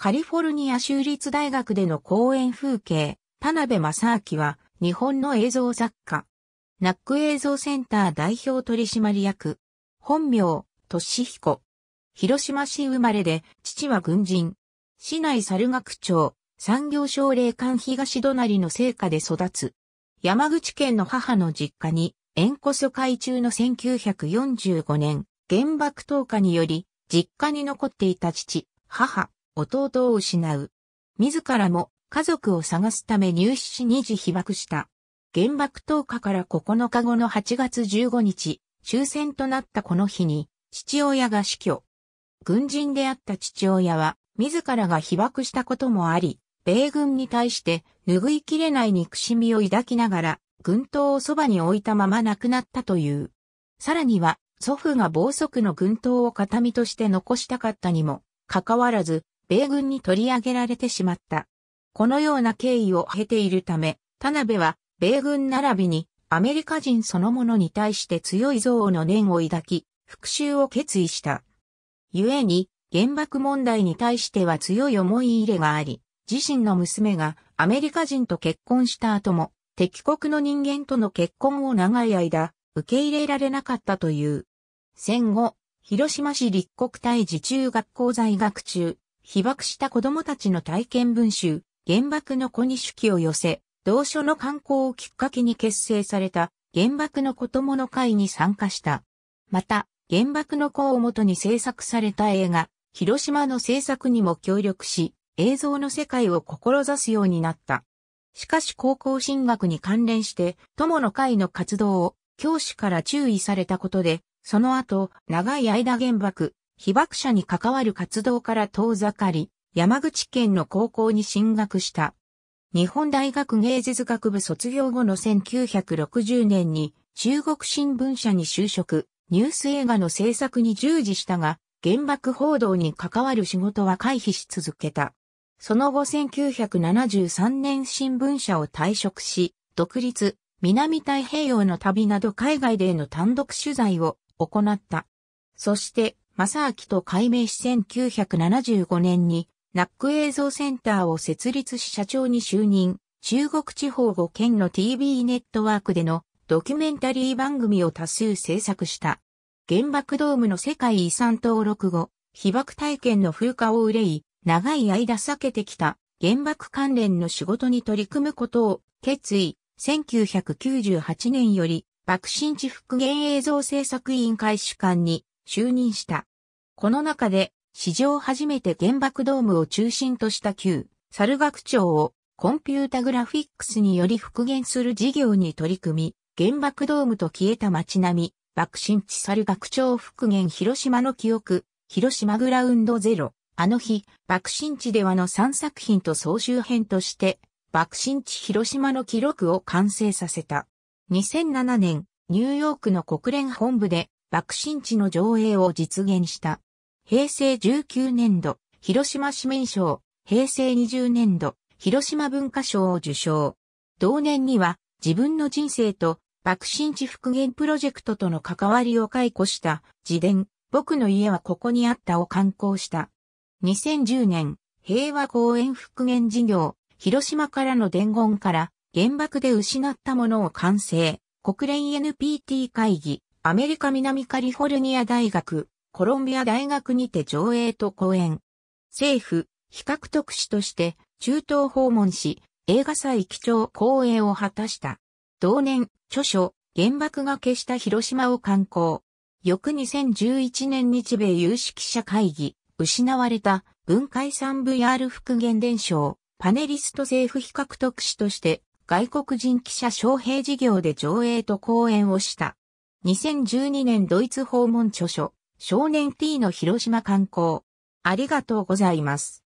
カリフォルニア州立大学での講演風景、田辺正明は日本の映像作家。ナック映像センター代表取締役。本名、俊彦。広島市生まれで、父は軍人。市内猿学町、産業省霊館東隣の生家で育つ。山口県の母の実家に、縁故疎開中の1945年、原爆投下により、実家に残っていた父、母、弟を失う。自らも家族を探すため入試し二次被爆した。原爆投下から9日後の8月15日、終戦となったこの日に、父親が死去。軍人であった父親は、自らが被爆したこともあり、米軍に対して拭いきれない憎しみを抱きながら、軍刀をそばに置いたまま亡くなったという。さらには、祖父が暴族の軍刀を形見として残したかったにも、かかわらず、米軍に取り上げられてしまった。このような経緯を経ているため、田辺は、米軍並びに、アメリカ人そのものに対して強い憎悪の念を抱き、復讐を決意した。故に、原爆問題に対しては強い思い入れがあり、自身の娘がアメリカ人と結婚した後も、敵国の人間との結婚を長い間、受け入れられなかったという。戦後、広島市立国体寺中学校在学中、被爆した子供たちの体験文集、原爆の子に手記を寄せ、同書の刊行をきっかけに結成された原爆の子供の会に参加した。また、原爆の子をもとに制作された映画、広島の制作にも協力し、映像の世界を志すようになった。しかし高校進学に関連して、友の会の活動を教師から注意されたことで、その後、長い間原爆、被爆者に関わる活動から遠ざかり、山口県の高校に進学した。日本大学芸術学部卒業後の1960年に中国新聞社に就職、ニュース映画の制作に従事したが、原爆報道に関わる仕事は回避し続けた。その後1973年新聞社を退職し、独立、南太平洋の旅など海外での単独取材を行った。そして正明と改名し1975年に、ナック映像センターを設立し社長に就任、中国地方5県の TV ネットワークでのドキュメンタリー番組を多数制作した。原爆ドームの世界遺産登録後、被爆体験の風化を憂い、長い間避けてきた原爆関連の仕事に取り組むことを決意、1998年より爆心地復元映像制作委員会主管に就任した。この中で、史上初めて原爆ドームを中心とした旧、猿学長をコンピュータグラフィックスにより復元する事業に取り組み、原爆ドームと消えた街並み、爆心地猿学長復元広島の記憶、広島グラウンドゼロ、あの日、爆心地ではの3作品と総集編として、爆心地広島の記録を完成させた。2007年、ニューヨークの国連本部で爆心地の上映を実現した。平成19年度、広島市民賞、平成20年度、広島文化賞を受賞。同年には、自分の人生と、爆心地復元プロジェクトとの関わりを解雇した、自伝、僕の家はここにあったを刊行した。2010年、平和公園復元事業、広島からの伝言から、原爆で失ったものを完成、国連 NPT 会議、アメリカ南カリフォルニア大学、コロンビア大学にて上映と講演。政府、比較特使として中東訪問し、映画祭基調講演を果たした。同年、著書、原爆が消した広島を観光。翌2011年日米有識者会議、失われた文化遺産 VR 復元伝承、パネリスト政府比較特使として外国人記者招聘事業で上映と講演をした。2012年ドイツ訪問著書、少年 T の広島観光。ありがとうございます。